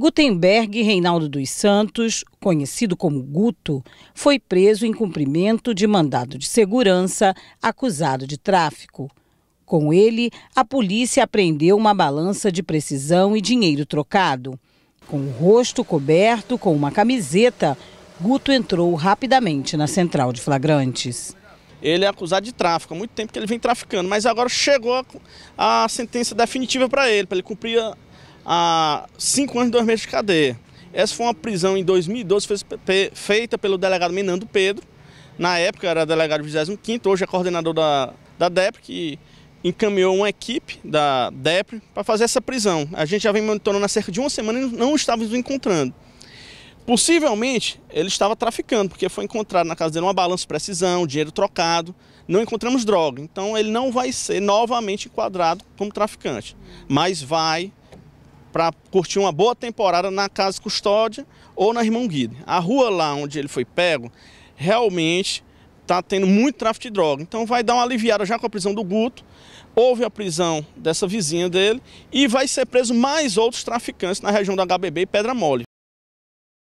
Gutenberg Reinaldo dos Santos, conhecido como Guto, foi preso em cumprimento de mandado de segurança, acusado de tráfico. Com ele, a polícia apreendeu uma balança de precisão e dinheiro trocado. Com o rosto coberto com uma camiseta, Guto entrou rapidamente na central de flagrantes. Ele é acusado de tráfico, há muito tempo que ele vem traficando, mas agora chegou a sentença definitiva para ele, para ele cumprir a cinco anos e dois meses de cadeia. Essa foi uma prisão em 2012 feita pelo delegado Menando Pedro. Na época era delegado 25, hoje é coordenador da, da DEP, que encaminhou uma equipe da DEP para fazer essa prisão. A gente já vem monitorando há cerca de uma semana e não estávamos encontrando. Possivelmente ele estava traficando, porque foi encontrado na casa dele uma balança de precisão, dinheiro trocado, não encontramos droga. Então ele não vai ser novamente enquadrado como traficante, mas vai para curtir uma boa temporada na Casa Custódia ou na Irmão Guide. A rua lá onde ele foi pego realmente está tendo muito tráfico de droga. Então vai dar uma aliviada já com a prisão do Guto. Houve a prisão dessa vizinha dele e vai ser preso mais outros traficantes na região da HBB e Pedra Mole.